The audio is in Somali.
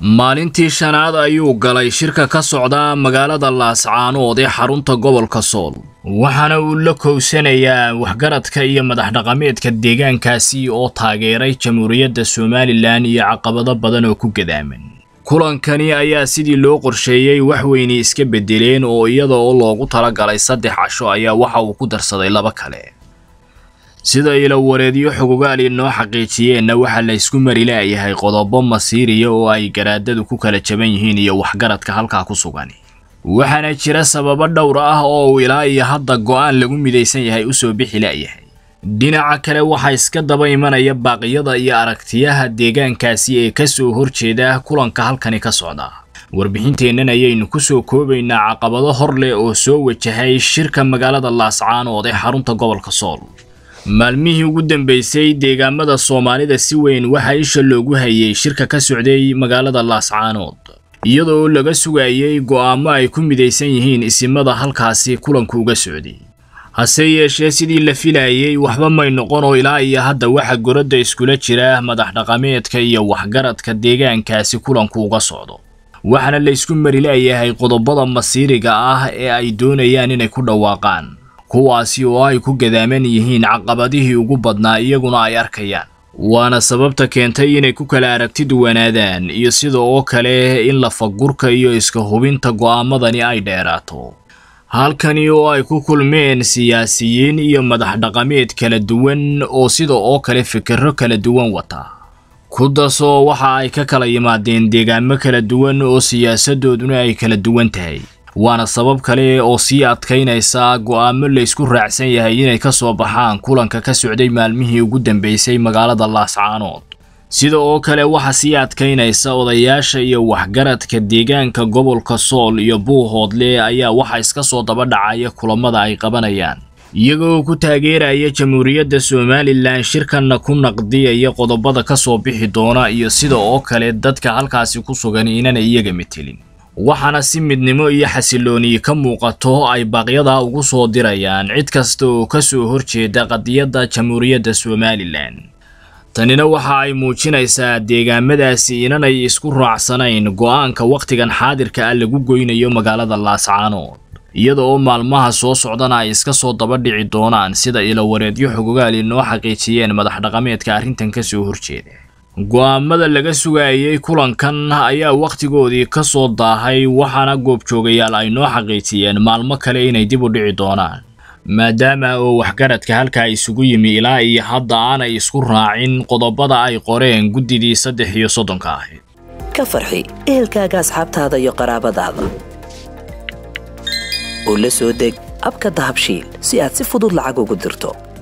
maalintii shanaad ayuu galay shirka ka socdaa magaalada laascaanood ee xarunta gobolka sool waxaana uu la kowsanayaa waxgaradka iyo madaxdhaqameedka deegaankaasi oo taageeray jamhuuriyadda somalilan iyo caqabado badan oo ku gadaaman kulankani ayaa sidii loo qorsheeyey wax weynay iska beddeleen oo iyada oo loogu tala galay saddex casho ayaa waxa uu ku darsaday laba kale sida ilo ilowareedyo xogogaali noo xaqiijiyeenna waxaa la isku mari laayahay qodobo masiiriya oo ay garaadadu ku kala jaban yihiin iyo waxgaradka halkaa ku sugan waxaana jira sababo dhowr ah oo uu ilaa iyo hadda go'aan lagu midaysan yahay u soo bixi la'yahay dhinaca kale waxaa iska daba imanaya baaqyada iyo aragtiyaha deegaankaasi ee ka soo horjeeda kulanka halkani ka socda warbixinteennan ayaynu ku soo koobaynaa caqabado hor leh oo soo wajahay shirka magaalada laascaanood ee xarunta gobolka sool maalmihii ugu dambeysay deegaamada soomaalida si weyn waxaa isha loogu hayay shirka ka socday magaalada laascaanood iyadoo laga sugayay go'aamo ay ku midaysan yihiin isimada halkaasi kulanku uga socday hase yeeshee sidii la filaayey waxba may noqon oo ilaa iyo hadda waxa goradda iskula jira madax dhaqameedka iyo waxgaradka deegaankaasi kulanku uga socdo waxaana laysku mari leeyahay qodobada masiiriga ah ee ay doonayaan inay ku dhawaaqaan kuwaasi oo ay ku gadaaman yihiin caqabadihii ugu badnaa iyaguna ay arkayaan waana sababta keentay inay ku kala aragti duwanaadaan iyo sida oo kale in lafagurka iyo iska hubinta go'aamadani ay dheeraato halkani oo ay ku kulmeen siyaasiyiin iyo madax dhaqameed kala duwan oo sida oo kale fikirro kala duwan wata kudasoo waxa ay ka kala yimaadeen deegaamo kala duwan oo siyaasadooduna ay kala duwan tahay waana sabab kale oo sii adkaynaysa go'aamo aamo laysku raacsan yahay inay ka soo baxaan kulanka ka socday maalmihii ugu dambeysay magaalada laascaanood sida oo kale waxa sii adkaynaysa odayaasha iyo waxgaradka deegaanka gobolka sool iyo buuhoodle ayaa waxa iska soo daba dhacaya kulamada ay qabanayaan iyagoo ku taageeraya jamhuuriyadda somalilan shirkanna ku naqdiyaya qodobada ka soo bixi doona iyo sida oo kale dadka halkaasi ku sugan inana iyaga metelin waxaana si midnimo iyo xasilooniye ka muuqato ay baaqyadaa ugu soo dirayaan cid kasta oo ka soo horjeeda qadiyadda jamhuuriyadda somalilan tanina waxa ay muujinaysaa deegaamadaasi inanay isku raacsanayn go'aanka wakhtigan xaadirka ah lagu goynayo magaalada laascaanood iyada oo maalmaha soo socdana ay iska soo dabadhici doonaan sida ilo wareedyo xogogaal inoo xaqiijiyeen madaxdhaqameedka arrintan ka soo horjeeda go'aamada laga sugayay kulankan ayaa wakhtigoodii ka soo daahay waxaana goobjoogayaal ay noo xaqiijiyeen maalmo kale inay dib u dhici doonaan maadaama oo waxgaradka halkaa isugu yimi ilaa iyo hadda aanay isku raacin qodobada ay qoreen guddidii saddex iyo soddonka ahayd ka farxi ehelkaaga asxaabtaada iyo qaraabadaada oo la soo deg abka dahabshiil si aad si fudud lacag ugu dirto